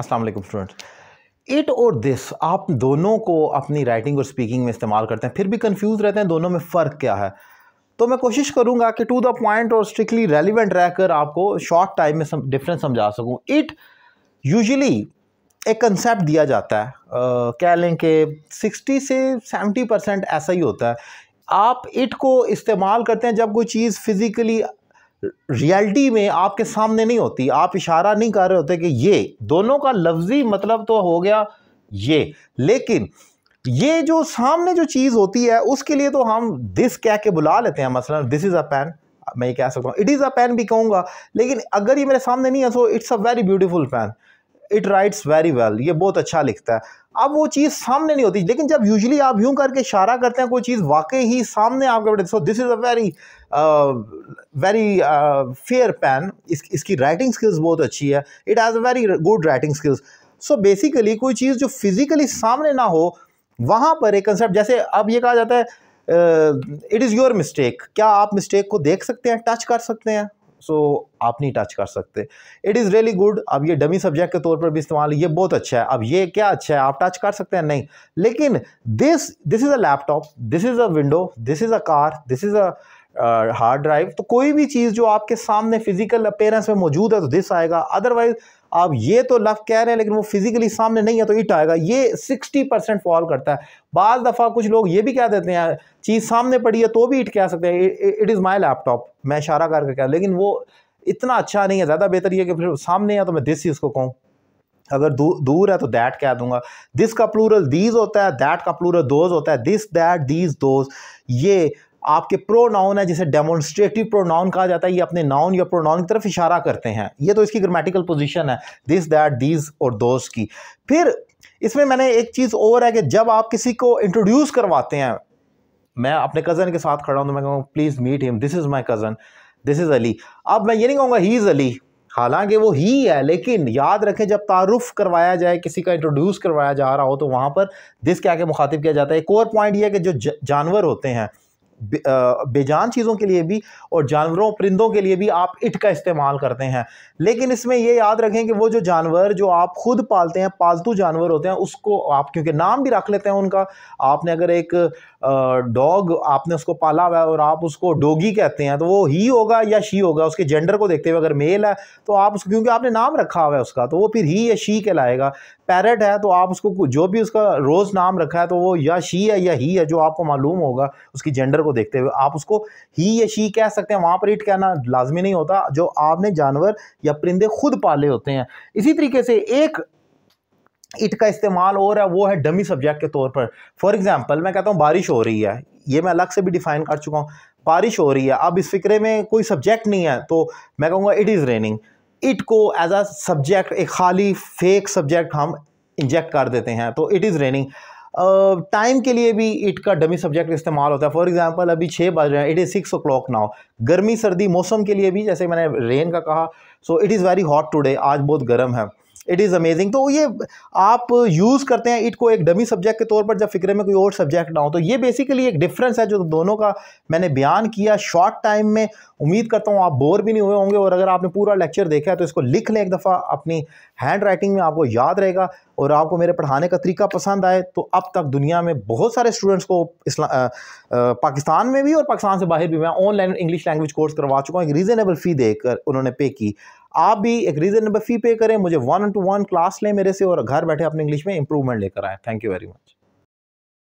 अस्सलाम वालेकुम student it और दिस आप दोनों को अपनी राइटिंग और स्पीकिंग में इस्तेमाल करते हैं फिर भी कंफ्यूज रहते हैं दोनों में फ़र्क क्या है तो मैं कोशिश करूंगा कि टू द पॉइंट और स्ट्रिक्टली रेलिवेंट रहकर आपको शॉर्ट टाइम में सम, समझा सकूं इट यूजुअली एक कंसेप्ट दिया जाता है आ, कह लें कि सिक्सटी से सेवेंटी परसेंट ऐसा ही होता है आप इट को इस्तेमाल करते हैं जब कोई चीज़ फिज़िकली रियलिटी में आपके सामने नहीं होती आप इशारा नहीं कर रहे होते कि ये दोनों का लफ्जी मतलब तो हो गया ये लेकिन ये जो सामने जो चीज़ होती है उसके लिए तो हम दिस कह के बुला लेते हैं मसलन दिस इज़ अ पेन मैं ये कह सकता हूँ इट इज़ अ पेन भी कहूँगा लेकिन अगर ये मेरे सामने नहीं है so it's a very beautiful pen it writes very well ये बहुत अच्छा लिखता है अब वो चीज़ सामने नहीं होती लेकिन जब यूजली आप यूं करके इशारा करते हैं कोई चीज़ वाकई ही सामने आपके बैठे so this is a very very fair pen इसकी राइटिंग स्किल्स बहुत अच्छी है it has a very good writing skills so basically कोई चीज़ जो फिज़िकली सामने ना हो वहाँ पर एक कंसेप्ट जैसे अब ये कहा जाता है इट इज़ योर मिस्टेक क्या आप मिस्टेक को देख सकते हैं टच कर सकते हैं सो आप नहीं टच कर सकते इट इज़ रियली गुड अब ये डमी सब्जेक्ट के तौर पर भी इस्तेमाल ये बहुत अच्छा है अब ये क्या अच्छा है आप टच कर सकते हैं नहीं लेकिन this this is a laptop this is a window this is a car this is a hard drive तो कोई भी चीज़ जो आपके सामने फिजिकल अपेयरेंस में मौजूद है तो दिस आएगा अदरवाइज आप ये तो लफ कह रहे हैं लेकिन वो फिजिकली सामने नहीं है तो ईट आएगा ये सिक्सटी परसेंट फॉल करता है बाद दफ़ा कुछ लोग ये भी कह देते हैं चीज़ सामने पड़ी है तो भी ईट कह सकते हैं इट इज़ माई लैपटॉप मैं इशारा करके कह लेकिन वो इतना अच्छा नहीं है ज़्यादा बेहतर ये कि फिर सामने है तो मैं दिस ही उसको कहूँ अगर दू, दूर है तो दैट कह दूंगा दिस का प्लूरल दीज होता है दैट का प्लूरल दोज होता है दिस दैट दीज दोज ये आपके प्रो नाउन है जिसे डेमोन्स्ट्रेटिव प्रो नाउन कहा जाता है ये अपने नाउन या प्रो नाउन की तरफ इशारा करते हैं ये तो इसकी ग्रामेटिकल पोजिशन है दिस दैट दीज और दोस्त की फिर इसमें मैंने एक चीज़ और है कि जब आप किसी को इंट्रोड्यूस करवाते हैं मैं अपने कज़न के साथ खड़ा हूँ तो मैं कहूँ please meet him this is my cousin this is Ali अब मैं ये नहीं कहूँगा ही इज़ अली हालांकि वो ही है लेकिन याद रखें जब तारुफ करवाया जाए किसी का इंट्रोड्यूस करवाया जा रहा हो तो वहाँ पर दिस क्या के मुखातिब किया जाता है एक और पॉइंट ये है कि जो जानवर होते हैं बेजान चीज़ों के लिए भी और जानवरों परिंदों के लिए भी आप इट का इस्तेमाल करते हैं लेकिन इसमें ये याद रखें कि वो जो जानवर जो आप खुद पालते हैं पालतू जानवर होते हैं उसको आप क्योंकि नाम भी रख लेते हैं उनका आपने अगर एक डॉग आपने उसको पाला हुआ है और आप उसको डोगी कहते हैं तो वो ही होगा या शी होगा उसके जेंडर को देखते हुए अगर मेल है तो आप उसको क्योंकि आपने नाम रखा हुआ है उसका तो वो फिर ही या शी कहलाएगा पैरट है तो आप उसको जो भी उसका रोज़ नाम रखा है तो वो या शी है या ही है जो आपको मालूम होगा उसकी जेंडर को देखते हुए आप उसको ही या शी कह सकते हैं वहाँ पर इट कहना लाजमी नहीं होता जो आपने जानवर या परिंदे खुद पाले होते हैं इसी तरीके से एक इट का इस्तेमाल और है वो है डमी सब्जेक्ट के तौर पर फॉर एग्जाम्पल मैं कहता हूँ बारिश हो रही है ये मैं अलग से भी डिफ़ाइन कर चुका हूँ बारिश हो रही है अब इस फिक्रे में कोई सब्जेक्ट नहीं है तो मैं कहूँगा इट इज़ रेनिंग इट को एज अ सब्जेक्ट एक खाली फेक सब्जेक्ट हम इंजेक्ट कर देते हैं तो इट इज़ रेनिंग टाइम के लिए भी इट का डमी सब्जेक्ट इस्तेमाल होता है फॉर एग्जांपल अभी छः बज रहे हैं it is six o'clock now गर्मी सर्दी मौसम के लिए भी जैसे मैंने रेन का कहा so it is very hot today आज बहुत गर्म है इट इज़ अमेजिंग तो ये आप यूज़ करते हैं इट को एक डमी सब्जेक्ट के तौर पर जब फिक्र में कोई और सब्जेक्ट ना हो तो ये बेसिकली एक डिफरेंस है जो दोनों का मैंने बयान किया शॉर्ट टाइम में उम्मीद करता हूँ आप बोर भी नहीं हुए होंगे और अगर आपने पूरा लेक्चर देखा है तो इसको लिख लें एक दफ़ा अपनी हैंड राइटिंग में आपको याद रहेगा और आपको मेरे पढ़ाने का तरीका पसंद आए तो अब तक दुनिया में बहुत सारे स्टूडेंट्स को इस्ला पाकिस्तान में भी और पाकिस्तान से बाहर भी मैं ऑनलाइन इंग्लिश लैंग्वेज कोर्स करवा चुका हूँ एक रीज़नेबल फ़ी देकर उन्होंने पे की आप भी एक रीजनेबल फी पे करें मुझे वन टू वन क्लास लें मेरे से और घर बैठे अपने इंग्लिश में इंप्रूवमेंट लेकर आए थैंक यू वेरी मच